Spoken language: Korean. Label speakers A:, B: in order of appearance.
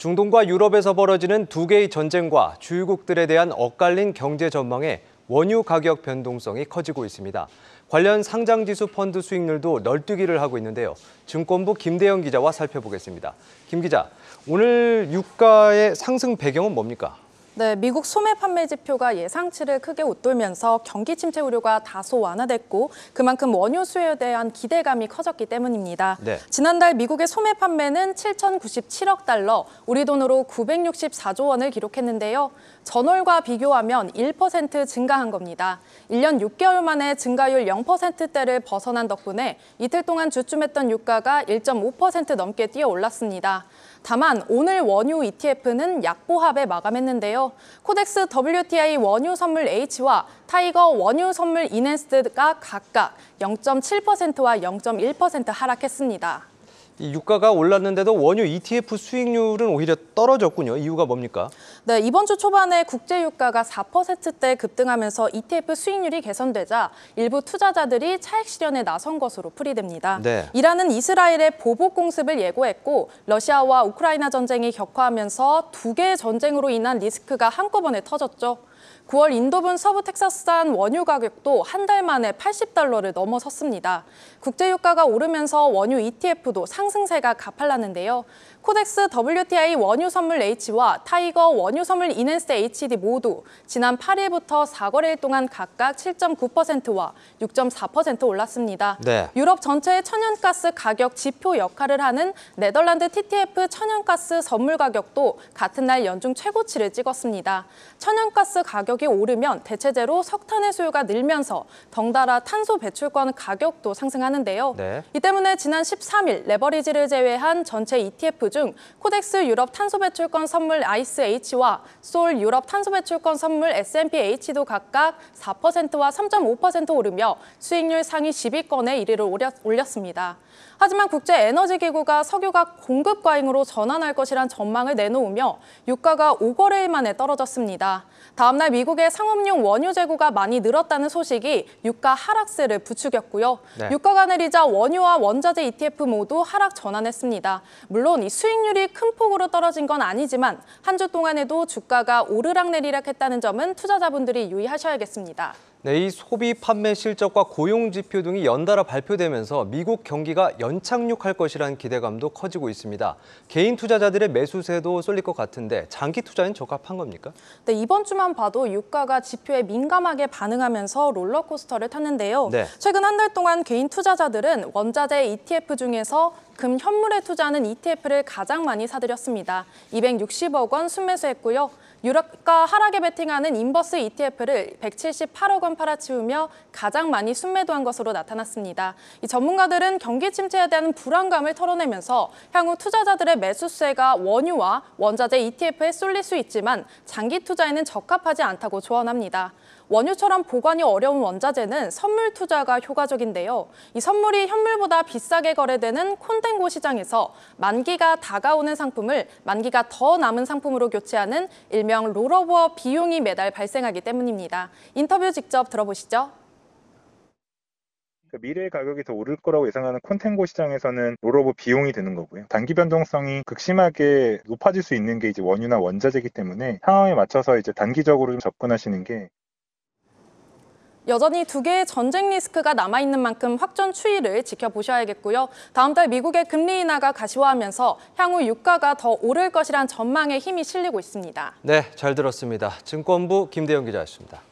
A: 중동과 유럽에서 벌어지는 두 개의 전쟁과 주유국들에 대한 엇갈린 경제 전망에 원유 가격 변동성이 커지고 있습니다. 관련 상장지수 펀드 수익률도 널뛰기를 하고 있는데요. 증권부 김대영 기자와 살펴보겠습니다. 김 기자, 오늘 유가의 상승 배경은 뭡니까?
B: 네, 미국 소매 판매 지표가 예상치를 크게 웃돌면서 경기 침체 우려가 다소 완화됐고 그만큼 원유 수요에 대한 기대감이 커졌기 때문입니다. 네. 지난달 미국의 소매 판매는 7,097억 달러, 우리 돈으로 964조 원을 기록했는데요. 전월과 비교하면 1% 증가한 겁니다. 1년 6개월 만에 증가율 0%대를 벗어난 덕분에 이틀 동안 주춤했던 유가가 1.5% 넘게 뛰어올랐습니다. 다만 오늘 원유 ETF는 약보합에 마감했는데요. 코덱스 WTI 원유 선물 H와 타이거 원유 선물 이네스가 각각 0.7%와 0.1% 하락했습니다.
A: 유가가 올랐는데도 원유 ETF 수익률은 오히려 떨어졌군요. 이유가 뭡니까?
B: 네, 이번 주 초반에 국제 유가가 4%대 급등하면서 ETF 수익률이 개선되자 일부 투자자들이 차익 실현에 나선 것으로 풀이됩니다. 네. 이란은 이스라엘의 보복 공습을 예고했고 러시아와 우크라이나 전쟁이 격화하면서 두 개의 전쟁으로 인한 리스크가 한꺼번에 터졌죠. 9월 인도분 서부 텍사스산 원유 가격도 한 달 만에 80달러를 넘어섰습니다. 국제유가가 오르면서 원유 ETF도 상승세가 가팔랐는데요. 코덱스 WTI 원유 선물 H와 타이거 원유 선물 이넨스 HD 모두 지난 8일부터 4거래일 동안 각각 7.9%와 6.4% 올랐습니다. 네. 유럽 전체의 천연가스 가격 지표 역할을 하는 네덜란드 TTF 천연가스 선물 가격도 같은 날 연중 최고치를 찍었습니다. 천연가스 가격 가격이 오르면 대체재로 석탄의 수요가 늘면서 덩달아 탄소 배출권 가격도 상승하는데요. 네. 이 때문에 지난 13일 레버리지를 제외한 전체 ETF 중 코덱스 유럽 탄소 배출권 선물 ICEH와 솔 유럽 탄소 배출권 선물 S&P/H도 각각 4%와 3.5% 오르며 수익률 상위 10위권에 1위를 올렸습니다. 하지만 국제에너지기구가 석유가 공급 과잉으로 전환할 것이란 전망을 내놓으며 유가가 5거래일 만에 떨어졌습니다. 다음날 미국 미국의 상업용 원유 재고가 많이 늘었다는 소식이 유가 하락세를 부추겼고요. 네. 유가가 내리자 원유와 원자재 ETF 모두 하락 전환했습니다. 물론 이 수익률이 큰 폭으로 떨어진 건 아니지만 한 주 동안에도 주가가 오르락내리락 했다는 점은 투자자분들이 유의하셔야겠습니다.
A: 네, 이 소비 판매 실적과 고용 지표 등이 연달아 발표되면서 미국 경기가 연착륙할 것이라는 기대감도 커지고 있습니다. 개인 투자자들의 매수세도 쏠릴 것 같은데 장기 투자엔 적합한 겁니까?
B: 네, 이번 주만 봐도 유가가 지표에 민감하게 반응하면서 롤러코스터를 탔는데요. 네. 최근 한 달 동안 개인 투자자들은 원자재 ETF 중에서 금 현물에 투자하는 ETF를 가장 많이 사들였습니다. 260억 원 순매수했고요. 유럽가 하락에 베팅하는 인버스 ETF를 178억 원 팔아치우며 가장 많이 순매도한 것으로 나타났습니다. 이 전문가들은 경기 침체에 대한 불안감을 털어내면서 향후 투자자들의 매수세가 원유와 원자재 ETF에 쏠릴 수 있지만 장기 투자에는 적합하지 않다고 조언합니다. 원유처럼 보관이 어려운 원자재는 선물 투자가 효과적인데요. 이 선물이 현물보다 비싸게 거래되는 콘텐고 시장에서 만기가 다가오는 상품을 만기가 더 남은 상품으로 교체하는 일명 롤오버 비용이 매달 발생하기 때문입니다. 인터뷰 직접 들어보시죠.
A: 그 미래의 가격이 더 오를 거라고 예상하는 콘텐고 시장에서는 롤오버 비용이 되는 거고요. 단기 변동성이 극심하게 높아질 수 있는 게 이제 원유나 원자재이기 때문에 상황에 맞춰서 이제 단기적으로 좀 접근하시는 게
B: 여전히 두 개의 전쟁 리스크가 남아있는 만큼 확전 추이를 지켜보셔야겠고요. 다음 달 미국의 금리 인하가 가시화하면서 향후 유가가 더 오를 것이란 전망에 힘이 실리고 있습니다.
A: 네, 잘 들었습니다. 증권부 김대영 기자였습니다.